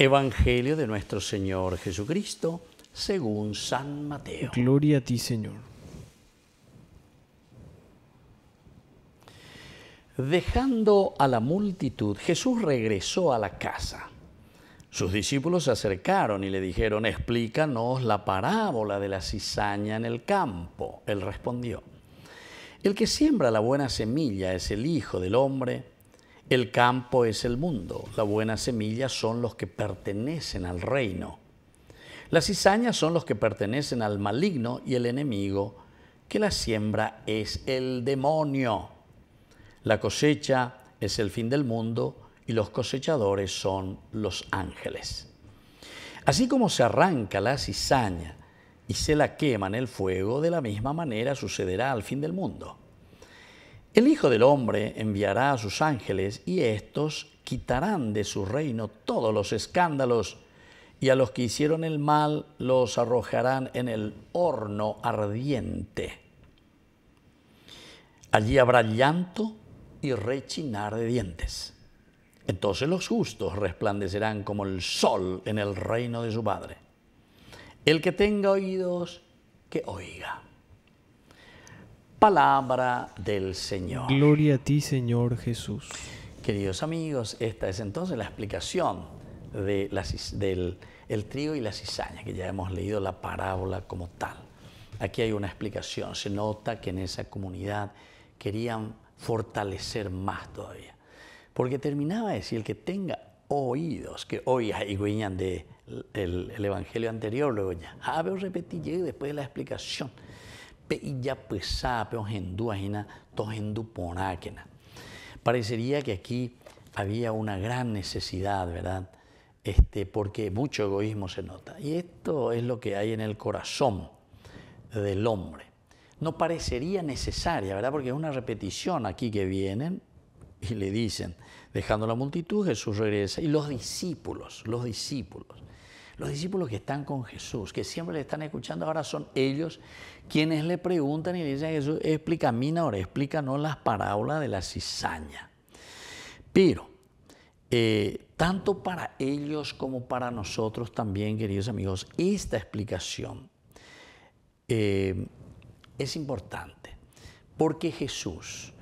Evangelio de nuestro Señor Jesucristo, según San Mateo. Gloria a ti, Señor. Dejando a la multitud, Jesús regresó a la casa. Sus discípulos se acercaron y le dijeron, explícanos la parábola de la cizaña en el campo. Él respondió, el que siembra la buena semilla es el Hijo del Hombre, el campo es el mundo, la buena semilla son los que pertenecen al reino. Las cizañas son los que pertenecen al maligno y el enemigo que la siembra es el demonio. La cosecha es el fin del mundo y los cosechadores son los ángeles. Así como se arranca la cizaña y se la quema en el fuego, de la misma manera sucederá al fin del mundo. El Hijo del Hombre enviará a sus ángeles y éstos quitarán de su reino todos los escándalos y a los que hicieron el mal los arrojarán en el horno ardiente. Allí habrá llanto y rechinar de dientes. Entonces los justos resplandecerán como el sol en el reino de su Padre. El que tenga oídos, que oiga palabra del Señor. Gloria a ti, Señor Jesús. Queridos amigos, esta es entonces la explicación del el trigo y la cizaña, que ya hemos leído la parábola como tal. Aquí hay una explicación. Se nota que en esa comunidad querían fortalecer más todavía. Porque terminaba de decir, el que tenga oídos, que oiga y guiñan del el, Evangelio anterior, luego ya, a ah, ver, llegué después de la explicación pues parecería que aquí había una gran necesidad, ¿verdad? Este, porque mucho egoísmo se nota. Y esto es lo que hay en el corazón del hombre. No parecería necesaria, ¿verdad? Porque es una repetición aquí que vienen y le dicen, dejando la multitud, Jesús regresa. Y los discípulos, los discípulos. Los discípulos que están con Jesús, que siempre le están escuchando, ahora son ellos quienes le preguntan y le dicen a Jesús, explícame ahora, explícanos las parábolas de la cizaña. Pero, eh, tanto para ellos como para nosotros también, queridos amigos, esta explicación eh, es importante, porque Jesús,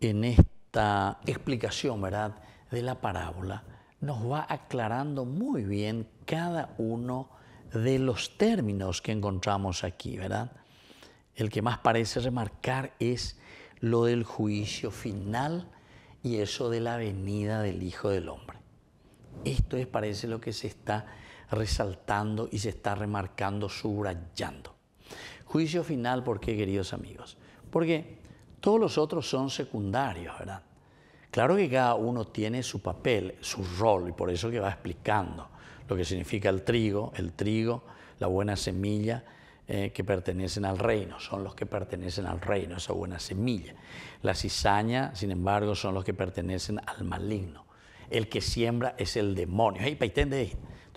en esta explicación, ¿verdad?, de la parábola, nos va aclarando muy bien cada uno de los términos que encontramos aquí, ¿verdad? El que más parece remarcar es lo del juicio final y eso de la venida del Hijo del Hombre. Esto es, parece, lo que se está resaltando y se está remarcando, subrayando. Juicio final, ¿por qué, queridos amigos? Porque todos los otros son secundarios, ¿verdad? Claro que cada uno tiene su papel, su rol, y por eso que va explicando lo que significa el trigo, el trigo, la buena semilla eh, que pertenecen al reino, son los que pertenecen al reino, esa buena semilla. La cizaña, sin embargo, son los que pertenecen al maligno. El que siembra es el demonio. Hey, Entonces,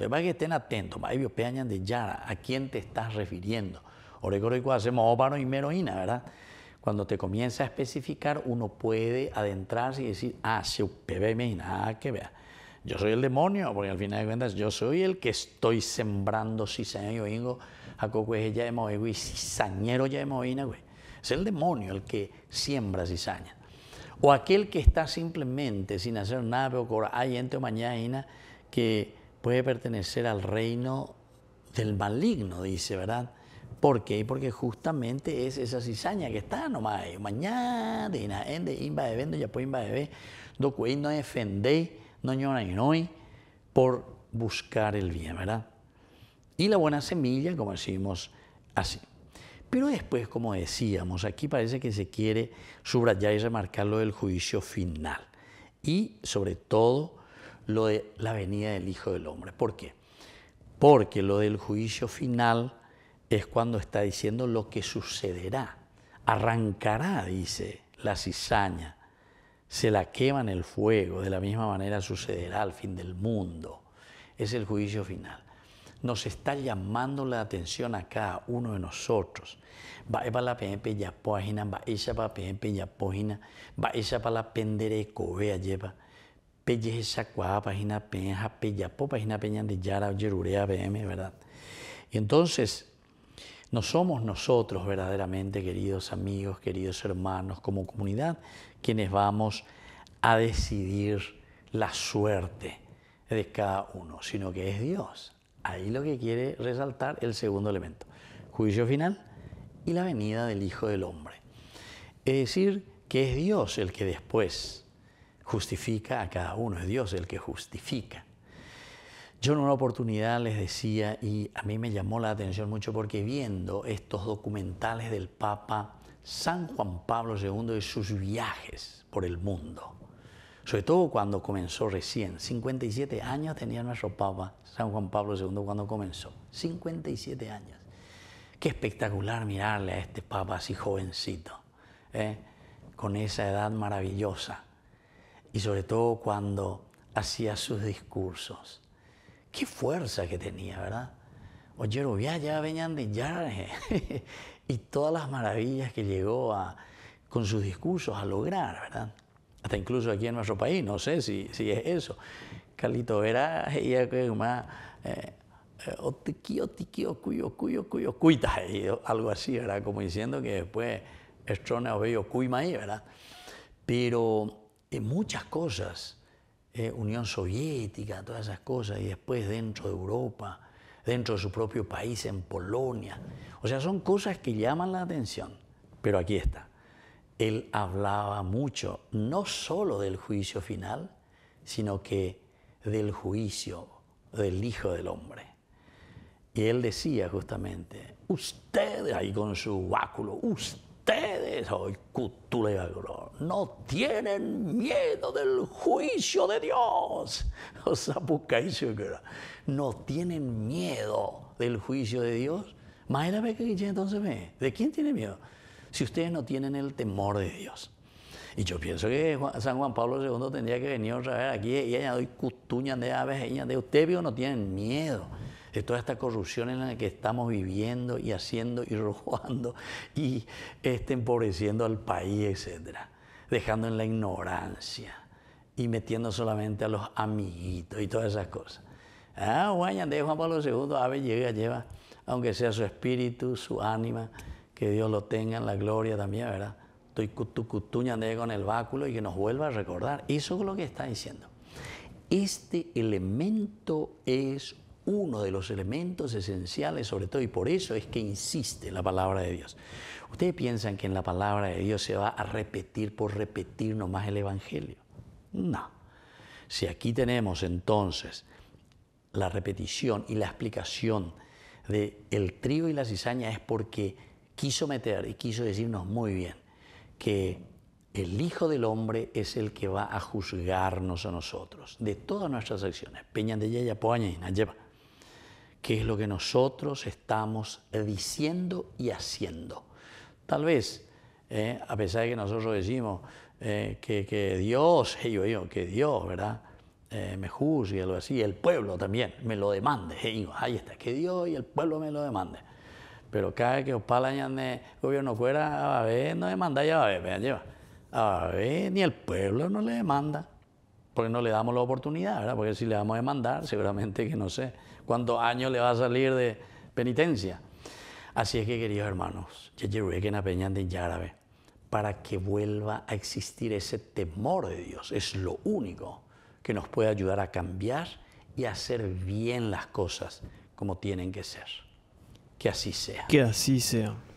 para que estén atentos, de Yara, ¿a quién te estás refiriendo? y hacemos ópano y meroína, ¿verdad? Cuando te comienza a especificar, uno puede adentrarse y decir, ah, si me nada que vea. Yo soy el demonio, porque al final de cuentas yo soy el que estoy sembrando cizaña y oingo, a ya de y cizañero ya de güey. Es el demonio el que siembra cizaña. O aquel que está simplemente sin hacer nada, pero hay gente o mañana que puede pertenecer al reino del maligno, dice, ¿verdad? ¿Por qué? Porque justamente es esa cizaña que está nomás ahí. Eh, Mañana, de vendo, ya pues inba de no defendéis, no hoy por buscar el bien, ¿verdad? Y la buena semilla, como decimos así. Pero después, como decíamos, aquí parece que se quiere subrayar y remarcar lo del juicio final. Y sobre todo, lo de la venida del Hijo del Hombre. ¿Por qué? Porque lo del juicio final es cuando está diciendo lo que sucederá. Arrancará, dice, la cizaña, se la quema en el fuego, de la misma manera sucederá al fin del mundo. Es el juicio final. Nos está llamando la atención a cada uno de nosotros. Va para la ya página, va esa para PMP ya página, va esa la pendere cobea lleva. Pelle esa cuada página peña, peña, po página peña de Yara, Yerurea, BM, ¿verdad? Y entonces, no somos nosotros verdaderamente, queridos amigos, queridos hermanos, como comunidad, quienes vamos a decidir la suerte de cada uno, sino que es Dios. Ahí lo que quiere resaltar el segundo elemento, juicio final y la venida del Hijo del Hombre. Es decir, que es Dios el que después justifica a cada uno, es Dios el que justifica. Yo en una oportunidad les decía, y a mí me llamó la atención mucho porque viendo estos documentales del Papa San Juan Pablo II y sus viajes por el mundo, sobre todo cuando comenzó recién, 57 años tenía nuestro Papa San Juan Pablo II cuando comenzó, 57 años. Qué espectacular mirarle a este Papa así jovencito, ¿eh? con esa edad maravillosa, y sobre todo cuando hacía sus discursos qué fuerza que tenía, ¿verdad? Oyeron, ya venían de y todas las maravillas que llegó a, con sus discursos a lograr, ¿verdad? Hasta incluso aquí en nuestro país, no sé si, si es eso. Calito Vera, ella que más, eh, eh, cuyo, cuyo, cuyo, cuita, algo así, ¿verdad? Como diciendo que después estrona o bello cuima ahí, ¿verdad? Pero en eh, muchas cosas eh, Unión Soviética, todas esas cosas, y después dentro de Europa, dentro de su propio país, en Polonia. O sea, son cosas que llaman la atención, pero aquí está. Él hablaba mucho, no solo del juicio final, sino que del juicio del Hijo del Hombre. Y él decía justamente, usted, ahí con su báculo, usted, ustedes, hoy culebro, no tienen miedo del juicio de Dios. No tienen miedo del juicio de Dios. entonces ve, ¿de quién tiene miedo? Si ustedes no tienen el temor de Dios. Y yo pienso que San Juan Pablo II tendría que venir otra vez aquí y ella doy cutuña de aves, de ustedes no tienen miedo de toda esta corrupción en la que estamos viviendo y haciendo y robando y este, empobreciendo al país, etc. Dejando en la ignorancia y metiendo solamente a los amiguitos y todas esas cosas. Ah, guayan de Juan Pablo II, Ave llega, lleva, aunque sea su espíritu, su ánima, que Dios lo tenga en la gloria también, ¿verdad? Estoy cutucutuña con el báculo y que nos vuelva a recordar. Eso es lo que está diciendo. Este elemento es uno de los elementos esenciales, sobre todo, y por eso es que insiste la palabra de Dios. Ustedes piensan que en la palabra de Dios se va a repetir por repetir nomás el Evangelio. No. Si aquí tenemos entonces la repetición y la explicación de el trigo y la cizaña es porque quiso meter y quiso decirnos muy bien que el Hijo del Hombre es el que va a juzgarnos a nosotros, de todas nuestras acciones. Peñan de Yaya, Poaña y lleva qué es lo que nosotros estamos diciendo y haciendo. Tal vez, eh, a pesar de que nosotros decimos eh, que, Dios, yo, que Dios, ¿verdad? Eh, me juzgue, algo así, el pueblo también me lo demande. ahí está, que Dios y el pueblo me lo demande. Pero cada vez que de gobierno fuera, ah, a ver, no demanda, ya a ver, ah, A ver, ni el pueblo no le demanda, porque no le damos la oportunidad, ¿verdad? Porque si le vamos a demandar, seguramente que no sé cuántos años le va a salir de penitencia. Así es que, queridos hermanos, árabe, para que vuelva a existir ese temor de Dios, es lo único que nos puede ayudar a cambiar y a hacer bien las cosas como tienen que ser. Que así sea. Que así sea.